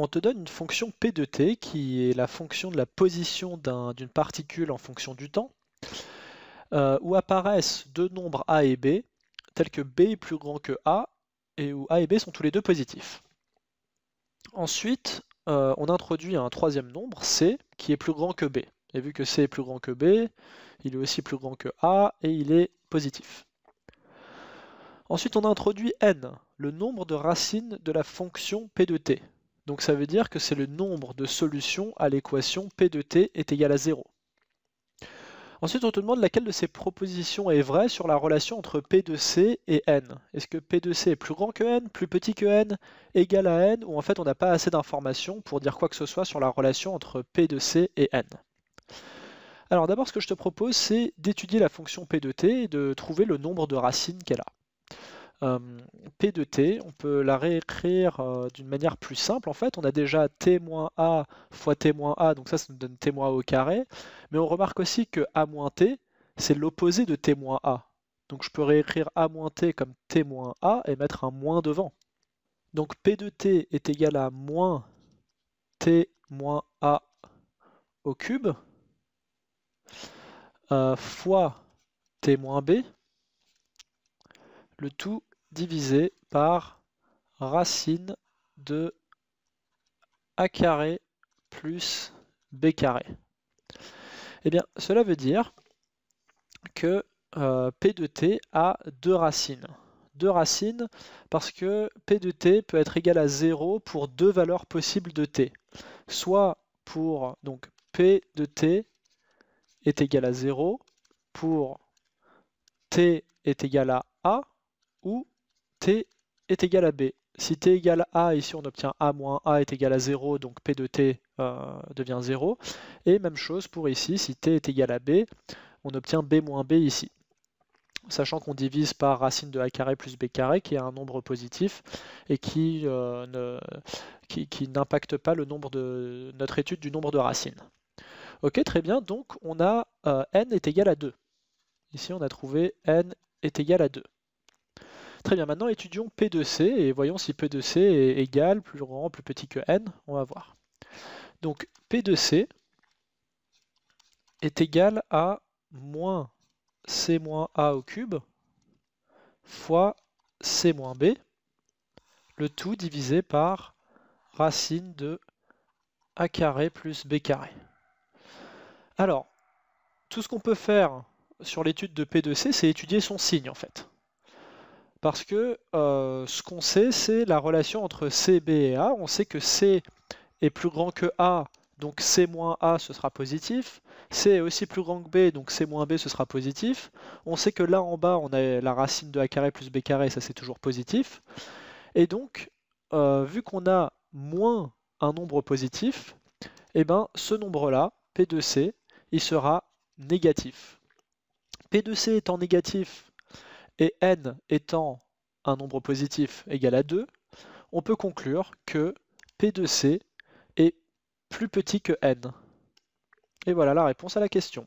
on te donne une fonction p de t qui est la fonction de la position d'une particule en fonction du temps, euh, où apparaissent deux nombres a et b, tels que b est plus grand que a, et où a et b sont tous les deux positifs. Ensuite, euh, on introduit un troisième nombre, c, qui est plus grand que b. Et vu que c est plus grand que b, il est aussi plus grand que a, et il est positif. Ensuite, on introduit n, le nombre de racines de la fonction p de t, donc ça veut dire que c'est le nombre de solutions à l'équation P de t est égal à 0. Ensuite, on te demande laquelle de ces propositions est vraie sur la relation entre P de C et N. Est-ce que P de C est plus grand que N, plus petit que N, égal à N, ou en fait on n'a pas assez d'informations pour dire quoi que ce soit sur la relation entre P de C et N Alors d'abord, ce que je te propose, c'est d'étudier la fonction P de T et de trouver le nombre de racines qu'elle a. Euh, P de t, on peut la réécrire euh, d'une manière plus simple. En fait, on a déjà t a fois t a, donc ça, ça nous donne t a au carré. Mais on remarque aussi que a moins t, c'est l'opposé de t a. Donc je peux réécrire a moins t comme t a et mettre un moins devant. Donc P de t est égal à moins t a au cube euh, fois t b le tout divisé par racine de a carré plus b carré. Eh bien, cela veut dire que euh, p de t a deux racines. Deux racines parce que p de t peut être égal à 0 pour deux valeurs possibles de t. Soit pour, donc p de t est égal à 0 pour t est égal à a, ou T est égal à B. Si T égal est à A, ici on obtient A moins A est égal à 0, donc P de T euh, devient 0. Et même chose pour ici, si T est égal à B, on obtient B moins B ici. Sachant qu'on divise par racine de A carré plus B carré, qui est un nombre positif et qui, euh, n'impacte pas le nombre de, notre étude du nombre de racines. Ok, très bien, donc on a euh, n est égal à 2. Ici on a trouvé n est égal à 2. Très bien, maintenant étudions P2C et voyons si p de c est égal, plus grand, plus petit que n, on va voir. Donc P2C est égal à moins C moins A au cube fois C moins B, le tout divisé par racine de A carré plus B carré. Alors, tout ce qu'on peut faire sur l'étude de P2C, c'est étudier son signe en fait. Parce que euh, ce qu'on sait, c'est la relation entre C, B et A. On sait que C est plus grand que A, donc C moins A, ce sera positif. C est aussi plus grand que B, donc C moins B, ce sera positif. On sait que là en bas, on a la racine de A carré plus B carré, ça c'est toujours positif. Et donc, euh, vu qu'on a moins un nombre positif, et eh ben, ce nombre-là, P de C, il sera négatif. P de C étant négatif, et n étant un nombre positif égal à 2, on peut conclure que P de C est plus petit que n. Et voilà la réponse à la question.